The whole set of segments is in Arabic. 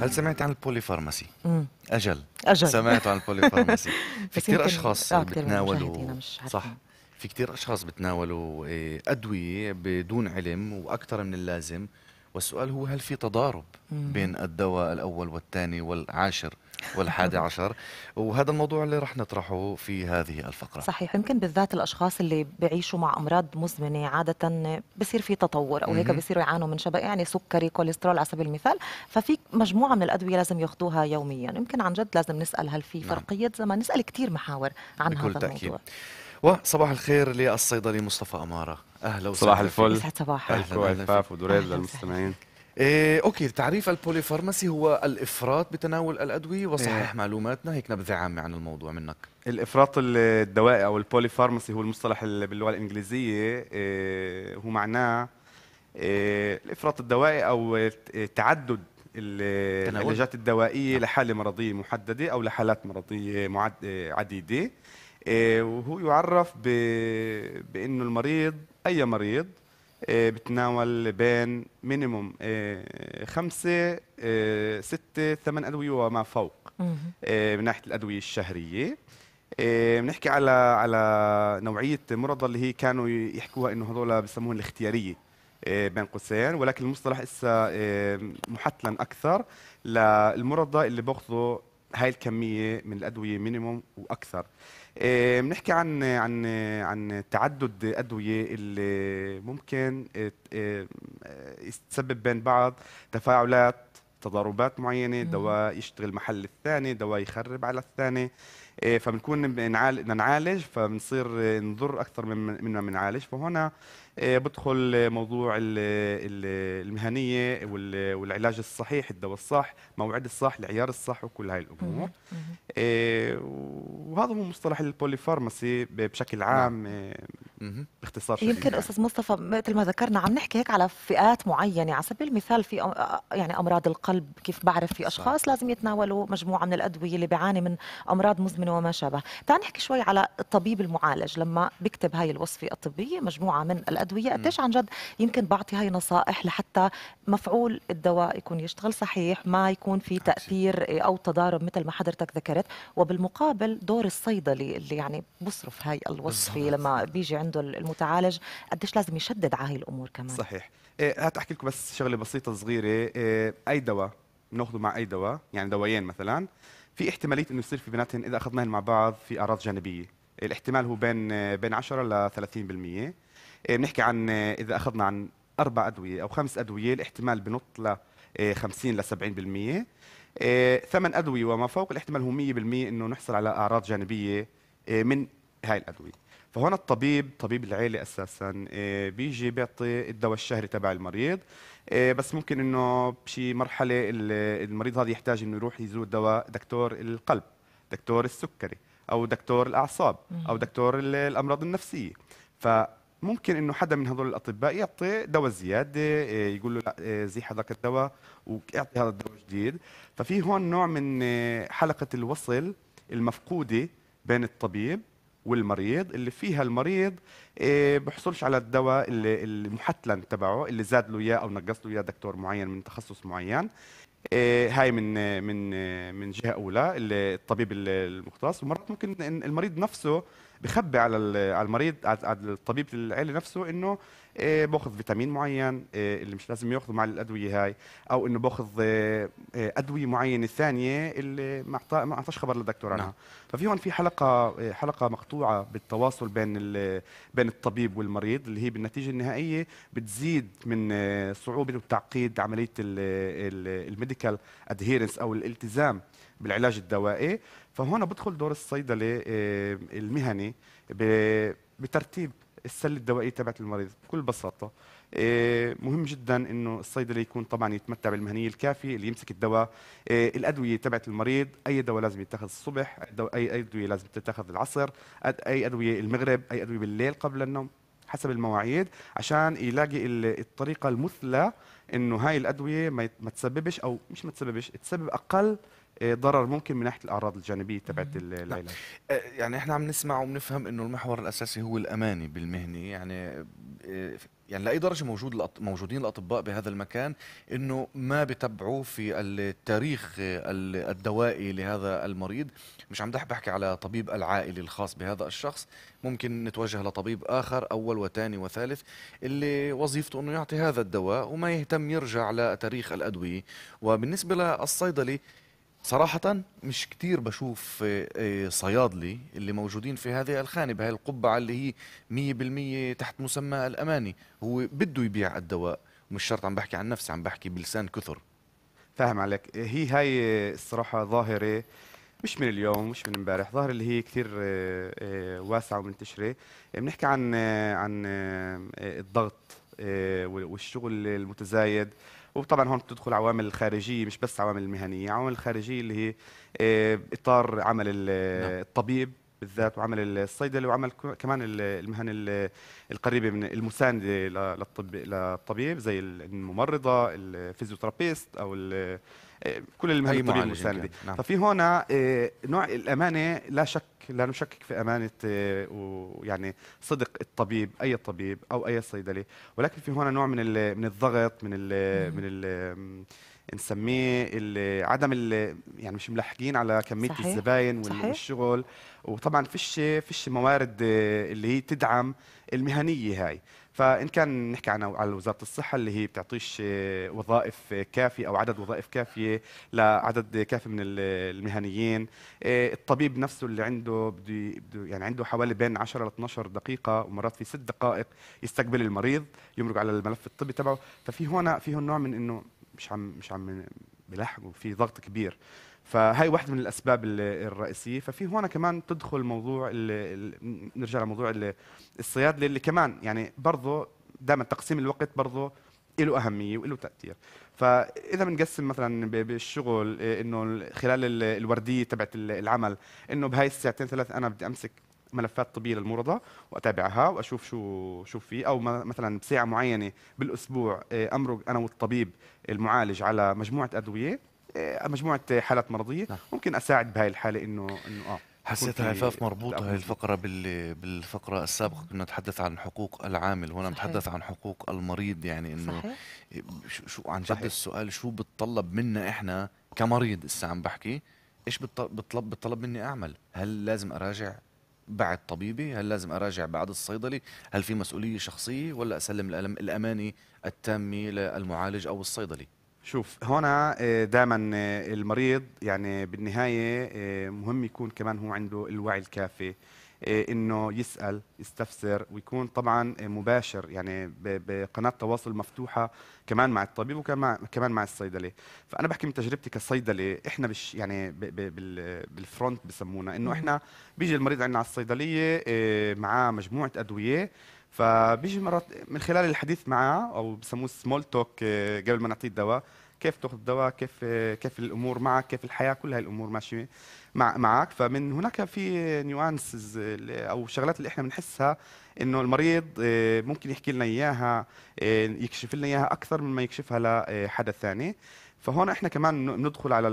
هل سمعت عن البولي فارماسي؟ اجل اجل سمعت عن البولي فارماسي في كثير آه، اشخاص بتناولوا صح في كثير اشخاص بتناولوا ادويه بدون علم واكثر من اللازم والسؤال هو هل في تضارب بين الدواء الاول والثاني والعاشر؟ والحادي عشر وهذا الموضوع اللي رح نطرحه في هذه الفقرة صحيح يمكن بالذات الأشخاص اللي بيعيشوا مع أمراض مزمنة عادة بصير في تطور أو هيك بصيروا يعانوا من شبه يعني سكري كوليسترول على سبيل المثال ففي مجموعة من الأدوية لازم ياخذوها يوميا يمكن عن جد لازم نسأل هل في نعم. فرقية زمان نسأل كثير محاور عن هذا الموضوع تأكيد. وصباح الخير للصيدلي مصطفى أمارة أهلا وسهلا صباح الفل صباح الفل أهلا وعفاف ودوريل للمستمعين إيه، اوكي تعريف البوليفارماسي هو الافراط بتناول الادويه وصحيح إيه. معلوماتنا هيك نبذه عامه عن الموضوع منك الافراط الدوائي او البوليفارماسي هو المصطلح باللغه الانجليزيه إيه، هو معناه إيه، الافراط الدوائي او تعدد العلاجات الدوائيه نعم. لحاله مرضيه محدده او لحالات مرضيه معد... عديده إيه، وهو يعرف ب... بانه المريض اي مريض آه، بتناول بين مينيموم آه، خمسة آه، ستة ثمان أدوية وما فوق من ناحية الأدوية الشهرية بنحكي على على نوعية مرضى اللي هي كانوا يحكوها إنه هذول بسموهم الاختيارية بين قوسين ولكن المصطلح هسه محتلا أكثر للمرضى اللي بأخذوا هاي الكمية من الأدوية مينيموم وأكثر آه، بنحكي عن عن عن تعدد ادويه اللي ممكن آه، آه، تسبب بين بعض تفاعلات تضاربات معينه دواء يشتغل محل الثاني دواء يخرب على الثاني إيه، فبنكون بدنا نعالج فبنصير نضر اكثر من مما بنعالج فهنا إيه، بدخل موضوع المهنيه والعلاج الصحيح الدواء الصح موعد الصح العيار الصح وكل هاي الامور إيه، وهذا هو مصطلح البوليفارماسي بشكل نعم. عام باختصار شديد يمكن يعني. استاذ مصطفى مثل ما ذكرنا عم نحكي هيك على فئات معينه على سبيل المثال في يعني امراض القلب كيف بعرف في اشخاص لازم يتناولوا مجموعه من الادويه اللي بيعاني من امراض مزمنه وما شابه تعال نحكي شوي على الطبيب المعالج لما بكتب هاي الوصفه الطبيه مجموعه من الادويه قديش عن جد يمكن بعطي هاي نصائح لحتى مفعول الدواء يكون يشتغل صحيح ما يكون في تاثير او تضارب مثل ما حضرتك ذكرت وبالمقابل دور الصيدلي اللي يعني بصرف هاي الوصفه لما بيجي عنده المتعالج قديش لازم يشدد على هاي الامور كمان صحيح إيه هات احكي لكم بس شغله بسيطه صغيره إيه اي دواء بناخذه مع اي دواء يعني دوايين مثلا في احتماليه انه يصير في بيناتهم اذا اخذناهم مع بعض في اعراض جانبيه الاحتمال هو بين بين 10 ل 30% بنحكي عن اذا اخذنا عن اربع ادويه او خمس ادويه الاحتمال بنط ل 50 ل 70% ثمان ادويه وما فوق الاحتمال هو 100% انه نحصل على اعراض جانبيه إيه، من هاي الادويه فهون الطبيب طبيب العيله اساسا آه، بيجي بيعطي الدواء الشهري تبع المريض آه، بس ممكن انه بشي مرحله المريض هذا يحتاج انه يروح يزور دواء دكتور القلب دكتور السكري او دكتور الاعصاب او دكتور الامراض النفسيه فممكن انه حدا من هذول الاطباء يعطي دواء زياده آه، يقول له لا زيح هذاك الدواء واعطي هذا الدواء جديد ففي هون نوع من حلقه الوصل المفقوده بين الطبيب والمريض اللي فيها المريض آه، بحصلش على الدواء اللي المحتلن تبعه اللي زاد له اياه او نقص له اياه دكتور معين من تخصص معين آه، هاي من من من جهه اولى الطبيب المختص ومرات ممكن المريض نفسه بخبي على على المريض على الطبيب العيله نفسه انه آه، باخذ فيتامين معين آه، اللي مش لازم ياخذه مع الادويه هاي او انه باخذ آه، ادويه معينه ثانيه اللي ما ما اعطاش خبر للدكتور عنها نعم. ففي هون في حلقه حلقه مقطوعه بالتواصل بين بين الطبيب والمريض اللي هي بالنتيجه النهائيه بتزيد من صعوبه وتعقيد عمليه الميديكال ادهيرنس او الالتزام بالعلاج الدوائي فهون بدخل دور الصيدله المهني بترتيب السله الدوائيه تبعت المريض بكل بساطه آه، مهم جدا انه الصيدلي يكون طبعا يتمتع بالمهنيه الكافيه اللي يمسك الدواء آه، الادويه تبعت المريض اي دواء لازم يتخذ الصبح اي ادويه لازم تتخذ العصر اي ادويه المغرب اي ادويه بالليل قبل النوم حسب المواعيد عشان يلاقي الطريقه المثلى انه هاي الادويه ما تسببش او مش ما تسببش تسبب اقل آه، ضرر ممكن من ناحيه الاعراض الجانبيه تبعت نعم. العلاج آه، يعني احنا عم نسمع وبنفهم انه المحور الاساسي هو الامانه بالمهنه يعني آه، يعني لاي درجه موجود موجودين الاطباء بهذا المكان انه ما بتبعوا في التاريخ الدوائي لهذا المريض مش عم بحكي على طبيب العائله الخاص بهذا الشخص ممكن نتوجه لطبيب اخر اول وثاني وثالث اللي وظيفته انه يعطي هذا الدواء وما يهتم يرجع لتاريخ الادويه وبالنسبه للصيدلي صراحة مش كتير بشوف آه، آه، صيادلي اللي موجودين في هذه الخانة بهاي القبعة اللي هي 100% تحت مسمى الأماني هو بده يبيع الدواء مش شرط عم بحكي عن نفسي عم بحكي بلسان كثر فاهم عليك آه، هي هاي الصراحة ظاهرة مش من اليوم مش من امبارح ظاهرة اللي هي كثير واسعة ومنتشرة بنحكي عن عن الضغط والشغل المتزايد وطبعا هون بتدخل عوامل خارجيه مش بس عوامل مهنيه عوامل خارجيه اللي هي آه، اطار عمل نعم. الطبيب بالذات وعمل الصيدله وعمل كمان المهن القريبه من المسانده للطب للطبيب زي الممرضه الفيزيوثيرابيست او كل المهن الطبيه المسانده نعم. ففي هنا آه، نوع الامانه لا شك لا نشكك في امانه آه، ويعني صدق الطبيب اي طبيب او اي صيدلي ولكن في هنا نوع من من الضغط من الـ من ال نسميه اللي عدم اللي يعني مش ملحقين على كميه صحيح. الزباين والشغل وطبعا فيش فيش موارد آه، اللي هي تدعم المهنيه هاي فان كان نحكي عن على وزاره الصحه اللي هي بتعطيش آه، وظائف كافيه او عدد وظائف كافيه لعدد كافي من المهنيين آه، الطبيب نفسه اللي عنده بده يعني عنده حوالي بين 10 ل 12 دقيقه ومرات في ست دقائق يستقبل المريض يمرق على الملف الطبي تبعه ففي هون في هون نوع من انه مش عم مش عم بلحقوا في ضغط كبير فهي واحدة من الأسباب الرئيسية ففي هون كمان تدخل موضوع نرجع لموضوع الصيادلة اللي كمان يعني برضه دائما تقسيم الوقت برضه له أهمية وله تأثير فإذا بنقسم مثلا بالشغل إنه خلال الوردية تبعت العمل إنه بهاي الساعتين ثلاث أنا بدي أمسك ملفات طبيه للمرضى واتابعها واشوف شو شو في او مثلا بساعه معينه بالاسبوع آه، امرق انا والطبيب المعالج على مجموعه ادويه آه، مجموعه حالات مرضيه نعم. ممكن اساعد بهاي الحاله انه انه اه حسيت عفاف مربوطه هاي الفقره بال... بالفقره السابقه كنا نتحدث عن حقوق العامل هنا نتحدث عن حقوق المريض يعني انه شو, شو عن جد السؤال شو بتطلب منا احنا كمريض هسه عم بحكي ايش بتطلب بتطلب مني اعمل هل لازم اراجع بعد طبيبي هل لازم أراجع بعد الصيدلي هل في مسؤولية شخصية ولا أسلم الأمانة التامة للمعالج أو الصيدلي شوف هنا آه، دائما آه، المريض يعني بالنهاية آه، مهم يكون كمان هو عنده الوعي الكافي آه، انه يسال يستفسر ويكون طبعا آه، مباشر يعني بقناه تواصل مفتوحه كمان مع الطبيب وكمان مع الصيدلي فانا بحكي من تجربتي كصيدلي احنا بش يعني بالفرونت بسمونا انه احنا بيجي المريض عندنا على الصيدليه آه، معاه مجموعه ادويه فبيجي مرات من خلال الحديث معاه او بسموه سمول توك قبل ما نعطيه الدواء كيف تاخذ دواء كيف كيف الامور معك كيف الحياه كل هاي الامور ماشيه مع معك فمن هناك في نيوانسز او شغلات اللي احنا بنحسها انه المريض آه، ممكن يحكي لنا اياها آه، يكشف لنا اياها اكثر مما يكشفها لحدا ثاني فهون احنا كمان بندخل على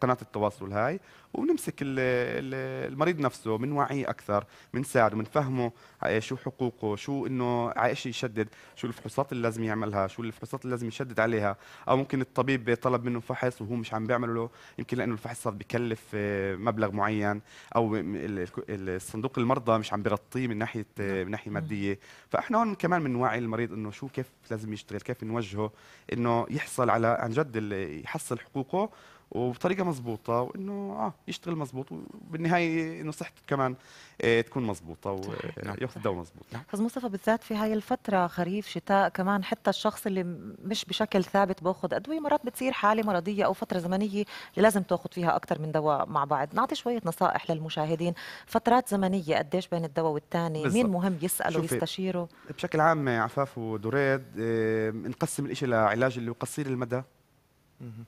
قناه التواصل هاي وبنمسك المريض نفسه بنوعيه اكثر بنساعده بنفهمه آه، شو حقوقه شو انه على ايش يشدد شو الفحوصات اللي لازم يعملها شو الفحوصات اللي لازم يشدد عليها او ممكن الطبيب طلب منه فحص وهو مش عم بيعمله له يمكن لانه الفحص صار بكلف آه، مبلغ معين او الصندوق المرضى مش عم بيرطيه من ناحيه آه، نعم. من ناحيه نعم. ماديه فاحنا هون كمان بنوعي المريض انه شو كيف لازم يشتغل كيف نوجهه انه يحصل على عن جد يحصل حقوقه وبطريقه مزبوطه وانه اه يشتغل مزبوط وبالنهايه انه صحته كمان آه تكون مزبوطه وياخذ نعم. دواء مزبوط نعم. استاذ مصطفى بالذات في هاي الفتره خريف شتاء كمان حتى الشخص اللي مش بشكل ثابت باخذ ادويه مرات بتصير حاله مرضيه او فتره زمنيه لازم تاخذ فيها اكثر من دواء مع بعض نعطي شويه نصائح للمشاهدين فترات زمنيه قديش بين الدواء والثاني مين مهم يساله ويستشيره بشكل عام عفاف ودوريد آه نقسم الشيء لعلاج اللي هو قصير المدى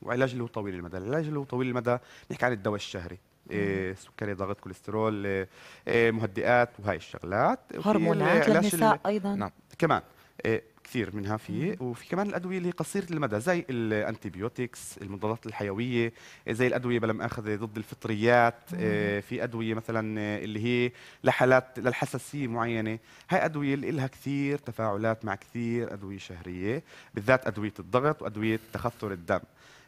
وعلاج اللي هو طويل المدى العلاج اللي هو طويل المدى نحكي عن الدواء الشهري إيه سكري ضغط كوليسترول إيه, إيه، مهدئات وهي الشغلات هرمونات للنساء ايضا نعم كمان إيه، كثير منها في وفي كمان الادويه اللي قصيره المدى زي الانتيبيوتكس المضادات الحيويه زي الادويه بلا مأخذة ضد الفطريات إيه، في ادويه مثلا إيه، اللي هي لحالات للحساسيه معينه هاي ادويه اللي لها كثير تفاعلات مع كثير ادويه شهريه بالذات ادويه الضغط وادويه تخثر الدم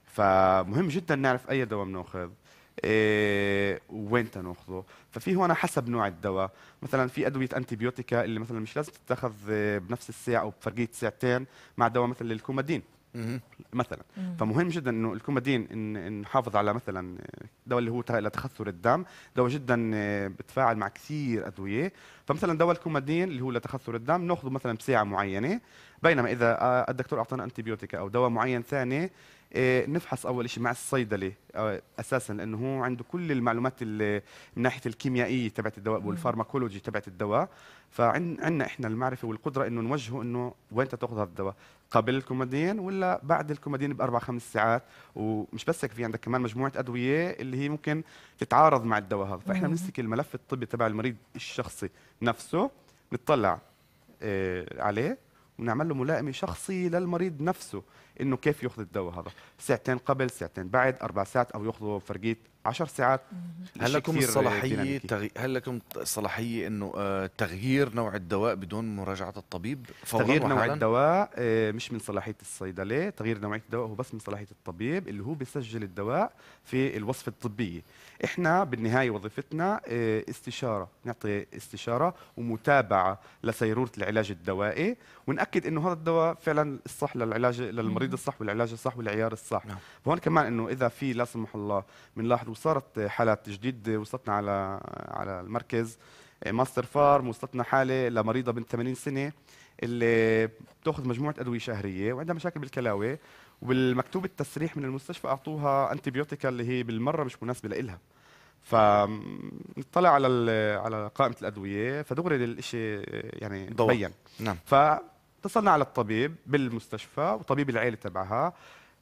فمهم جدا نعرف اي دواء بناخذ إيه وين تناخذه ففي هون حسب نوع الدواء مثلا في ادويه انتيبيوتيكا اللي مثلا مش لازم تتخذ آه، بنفس الساعه او بفرقيه ساعتين مع دواء مثل الكومادين مثلا فمهم جدا انه الكومادين إن نحافظ على مثلا آه، دواء اللي هو لتخثر الدم دواء جدا آه، بتفاعل مع كثير ادويه فمثلا دواء الكومادين اللي هو لتخثر الدم ناخذه مثلا بساعه معينه بينما اذا الدكتور اعطانا انتيبيوتيكا او دواء معين ثاني إيه، نفحص اول شيء مع الصيدلي اساسا لانه هو عنده كل المعلومات اللي من ناحيه الكيميائيه تبعت الدواء والفارماكولوجي تبعت الدواء فعندنا احنا المعرفه والقدره انه نوجهه انه وين تاخذ هذا الدواء قبل الكومادين ولا بعد الكومادين باربع خمس ساعات ومش بس هيك في عندك كمان مجموعه ادويه اللي هي ممكن تتعارض مع الدواء هذا فاحنا بنمسك الملف الطبي تبع المريض الشخصي نفسه نطلع إيه، عليه ونعمل له ملائمه شخصيه للمريض نفسه انه كيف ياخذ الدواء هذا ساعتين قبل ساعتين بعد اربع ساعات او ياخذوا فرقيه 10 ساعات هل لكم الصلاحيه تغي... هل لكم الصلاحيه انه آه، تغيير نوع الدواء بدون مراجعه الطبيب فورا تغيير نوع الدواء آه، مش من صلاحيه الصيدليه تغيير نوعيه الدواء هو بس من صلاحيه الطبيب اللي هو بيسجل الدواء في الوصفه الطبيه احنا بالنهايه وظيفتنا آه، استشاره نعطي استشاره ومتابعه لسيروره العلاج الدوائي وناكد انه هذا الدواء فعلا الصح للعلاج للمريض الصح والعلاج الصح والعيار الصح نعم. هون كمان انه اذا في لا سمح الله بنلاحظ وصارت حالات جديد وصلتنا على على المركز آه، ماستر فارم وصلتنا حاله لمريضه بنت 80 سنه اللي بتاخذ مجموعه ادويه شهريه وعندها مشاكل بالكلاوي وبالمكتوب التسريح من المستشفى اعطوها انتيبيوتيكا اللي هي بالمره مش مناسبه لإلها فنطلع على على قائمه الادويه فدغري الشيء آه، يعني تبين نعم فاتصلنا على الطبيب بالمستشفى وطبيب العيله تبعها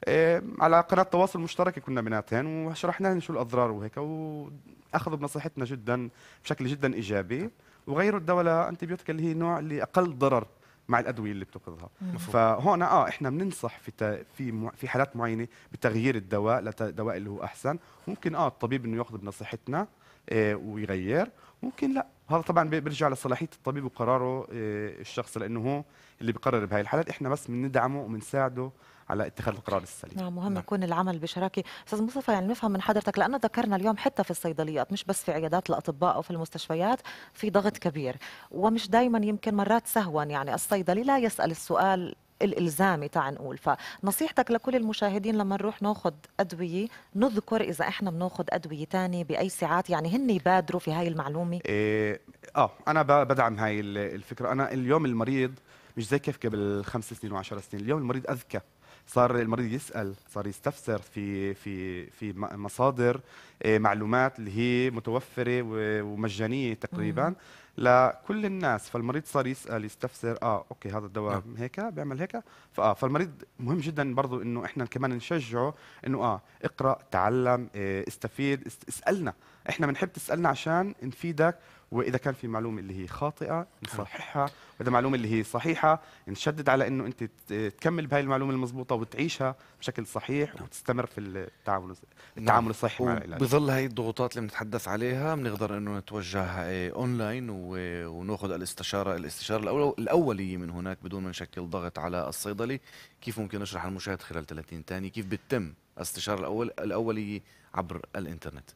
إيه، على قناه تواصل مشتركه كنا بيناتهم وشرحنا لهم شو الاضرار وهيك واخذوا بنصيحتنا جدا بشكل جدا ايجابي طيب. وغيروا الدواء لانتيبيوتيك اللي هي نوع اللي اقل ضرر مع الادويه اللي بتاخذها فهون اه احنا بننصح في في في حالات معينه بتغيير الدواء لدواء اللي هو احسن ممكن اه الطبيب انه ياخذ بنصيحتنا آه، ويغير ممكن لا هذا طبعا بيرجع لصلاحيه الطبيب وقراره آه، الشخص لانه هو اللي بقرر بهاي الحالات احنا بس بندعمه وبنساعده على اتخاذ القرار السليم نعم مهم نعم. يكون العمل بشراكه استاذ مصطفى يعني نفهم من حضرتك لانه ذكرنا اليوم حتى في الصيدليات مش بس في عيادات الاطباء او في المستشفيات في ضغط كبير ومش دائما يمكن مرات سهوا يعني الصيدلي لا يسال السؤال الالزامي تعال نقول فنصيحتك لكل المشاهدين لما نروح ناخذ ادويه نذكر اذا احنا بناخذ ادويه ثانيه باي ساعات يعني هن يبادروا في هاي المعلومه إيه اه انا بدعم هاي الفكره انا اليوم المريض مش زي كيف قبل خمس سنين وعشر سنين اليوم المريض اذكى صار المريض يسال صار يستفسر في في في مصادر إيه، معلومات اللي هي متوفره ومجانيه تقريبا مم. لكل الناس فالمريض صار يسال يستفسر اه اوكي هذا الدواء نعم. هيك بيعمل هيك فاه فالمريض مهم جدا برضه انه احنا كمان نشجعه انه اه اقرا تعلم آه، استفيد اسالنا احنا بنحب تسالنا عشان نفيدك واذا كان في معلومه اللي هي خاطئه نصححها واذا معلومه اللي هي صحيحه نشدد على انه انت تكمل بهاي المعلومه المضبوطه وتعيشها بشكل صحيح نعم. وتستمر في التعامل نعم. التعامل الصحي مع بظل هاي الضغوطات اللي بنتحدث عليها بنقدر انه نتوجه اونلاين وناخذ الاستشاره الاستشاره الاوليه من هناك بدون ما نشكل ضغط على الصيدلي كيف ممكن نشرح المشاهد خلال 30 ثانيه كيف بتتم الاستشاره الاول الاوليه عبر الانترنت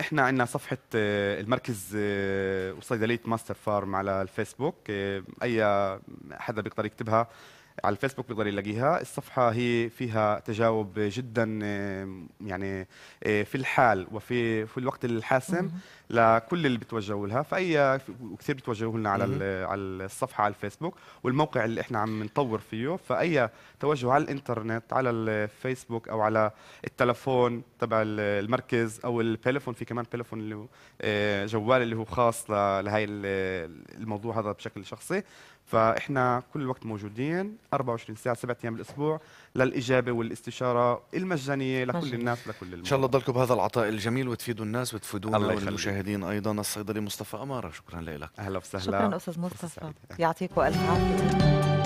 احنا عندنا صفحه آه، المركز آه، وصيدليه ماستر فارم على الفيسبوك آه، اي حدا بيقدر يكتبها على الفيسبوك بيقدر يلاقيها الصفحة هي فيها تجاوب جدا يعني آه، في الحال وفي في الوقت الحاسم لكل اللي بتوجهوا لها فأي كثير بتوجهوا لنا على على الصفحة على الفيسبوك والموقع اللي احنا عم نطور فيه فأي توجه على الإنترنت على الفيسبوك أو على التلفون تبع المركز أو البيلفون في كمان بيلفون اللي هو آه، جوال اللي هو خاص لهي الموضوع هذا بشكل شخصي فاحنا كل الوقت موجودين 24 ساعه 7 ايام بالاسبوع للاجابه والاستشاره المجانيه لكل مجد. الناس لكل الموضوع. ان شاء الله تضلكم بهذا العطاء الجميل وتفيدوا الناس وتفيدونا والمشاهدين ايضا الصيدلي مصطفى اماره شكرا لك اهلا وسهلا شكرا استاذ مصطفى يعطيكم الف عافيه